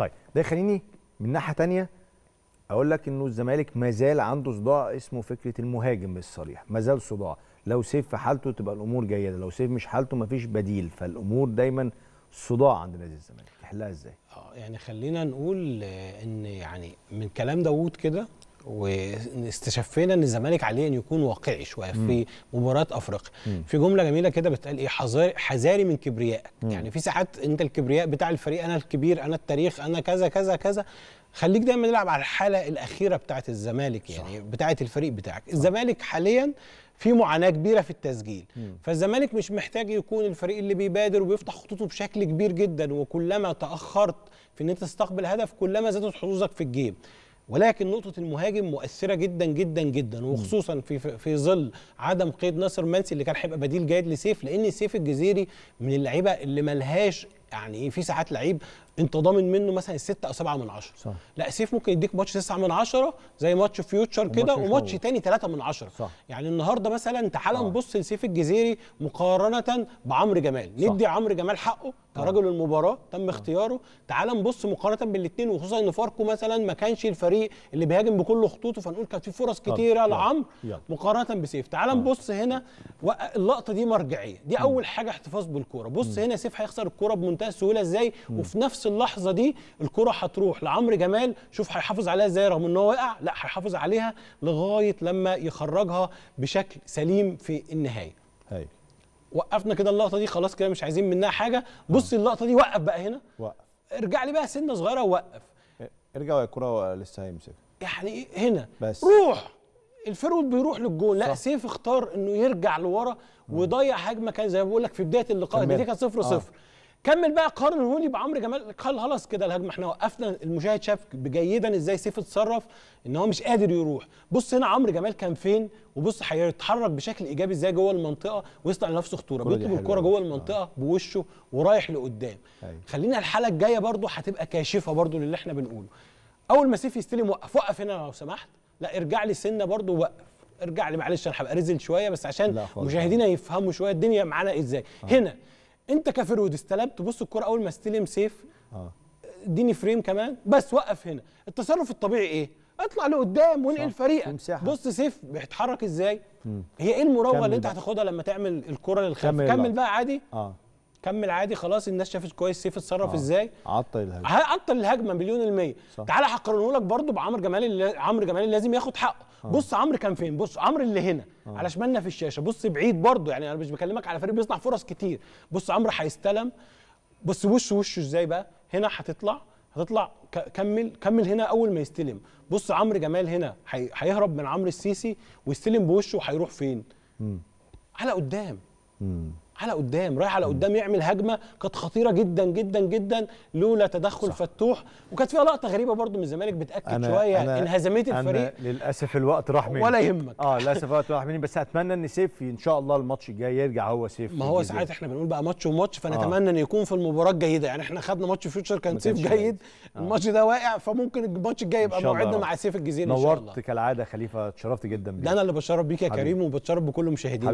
طيب ده يخليني من ناحيه ثانيه اقول لك انه الزمالك ما زال عنده صداع اسمه فكره المهاجم الصريح ما زال صداع لو سيف في حالته تبقى الامور جيده لو سيف مش حالته ما فيش بديل فالامور دايما صداع عند نادي الزمالك تحلها ازاي اه يعني خلينا نقول آه، ان يعني من كلام داوود كده واستشفينا ان الزمالك عليه ان يكون واقعي شويه في مباراه افريقيا في جمله جميله كده بتقال ايه حذاري من كبريائك يعني في ساعات انت الكبرياء بتاع الفريق انا الكبير انا التاريخ انا كذا كذا كذا خليك دايما نلعب على الحاله الاخيره بتاعه الزمالك يعني صح. بتاعه الفريق بتاعك صح. الزمالك حاليا في معاناه كبيره في التسجيل مم. فالزمالك مش محتاج يكون الفريق اللي بيبادر وبيفتح خطوطه بشكل كبير جدا وكلما تاخرت في ان انت تستقبل هدف كلما زادت حظوظك في الجيم ولكن نقطه المهاجم مؤثره جدا جدا جدا وخصوصا في في ظل عدم قيد ناصر منسي اللي كان هيبقى بديل جيد لسيف لان سيف الجزيري من اللعيبه اللي ملهاش يعني إيه، في ساعات لعيب انت ضامن منه مثلا الستة او سبعة من عشرة صح. لا سيف ممكن يديك ماتش تسعة من عشرة زي ماتش فيوتشر كده وماتش تاني ثلاثة من عشرة صح. يعني النهارده مثلا تعال نبص آه. لسيف الجزيري مقارنه بعمرو جمال صح. ندي عمرو جمال حقه كرجل آه. المباراه تم آه. اختياره تعال نبص مقارنه بالاثنين وخصوصا ان فاركو مثلا ما كانش الفريق اللي بيهاجم بكل خطوطه فنقول كانت في فرص كتيره لعمرو مقارنه بسيف تعال آه. نبص هنا اللقطه دي مرجعيه دي اول حاجه احتفاظ بالكوره بص هنا سيف هيخسر الكوره بمنتهى السهوله ازاي وفي نفس نفس اللحظه دي الكره هتروح لعمرو جمال شوف هيحافظ عليها ازاي رغم ان هو وقع لا هيحافظ عليها لغايه لما يخرجها بشكل سليم في النهايه هاي. وقفنا كده اللقطه دي خلاص كده مش عايزين منها حاجه آه. بص اللقطه دي وقف بقى هنا وقف ارجع لي بقى سنه صغيره ووقف ارجع الكره لسه هيمسك يعني هنا بس روح الفرود بيروح للجول لا سيف اختار انه يرجع لورا ويضيع هجمه كان زي ما بقول لك في بدايه اللقاء دي كانت 0 0 كمل بقى قارنه لي بعمرو جمال قال خلاص كده الهجمه احنا وقفنا المشاهد شاف جيدا ازاي سيف اتصرف ان هو مش قادر يروح بص هنا عمرو جمال كان فين وبص هيتحرك بشكل ايجابي ازاي جوه المنطقه ويصنع لنفسه خطوره بيطلب الكره جوه المنطقه آه. بوشه ورايح لقدام أيوه. خلينا الحلقه الجايه برده هتبقى كاشفه برده للي احنا بنقوله اول ما سيف يستلم وقف وقف هنا لو سمحت لا ارجع لي سنه برده وقف ارجع لي معلش انا هبقى رزل شويه بس عشان مشاهدينا يفهموا شويه الدنيا معانا ازاي آه. هنا انت كفرود استلمت بص الكره اول ما استلم سيف اه اديني فريم كمان بس وقف هنا التصرف الطبيعي ايه اطلع لقدام وانقل فريقك بص سيف بيتحرك ازاي هي ايه المراوغه اللي انت هتاخدها لما تعمل الكره للخلف كمل, كمل بقى عادي اه كمل عادي خلاص الناس شافت كويس سيف اتصرف آه. ازاي عطل الهجمه عطل الهجمه مليون الميه تعالى هقارنه لك برده بعمر جمال اللي... عمرو جمال اللي لازم ياخد حقه آه. بص عمرو كان فين بص عمرو اللي هنا آه. على شمالنا في الشاشه بص بعيد برده يعني انا مش بكلمك على فريق بيصنع فرص كتير بص عمرو هيستلم بص وشه وشه ازاي بقى هنا هتطلع هتطلع كمل كمل هنا اول ما يستلم بص عمرو جمال هنا هيهرب من عمرو السيسي ويستلم بوشه وهيروح فين مم. على قدام مم. على قدام رايح على قدام يعمل هجمه كانت خطيره جدا جدا جدا لولا تدخل صح. فتوح وكانت فيها لقطه غريبه برضو من الزمالك بتاكد أنا شويه أنا هزمت الفريق أنا للاسف الوقت راح مني ولا يهمك اه للاسف الوقت راح مني بس اتمنى ان سيف ان شاء الله الماتش الجاي يرجع هو سيف ما هو ساعات احنا بنقول بقى ماتش وماتش آه. فنتمنى آه. ان يكون في المباراه الجيده يعني احنا خدنا ماتش فيوتشر كان سيف جيد آه. الماتش ده واقع فممكن الماتش الجاي يبقى موعدنا مع سيف الجزيري ان شاء الله نورت كالعاده خليفه اتشرفت جدا بيك ده انا اللي بشرف بيك يا كريم وبتشرف بكل مشاهدينا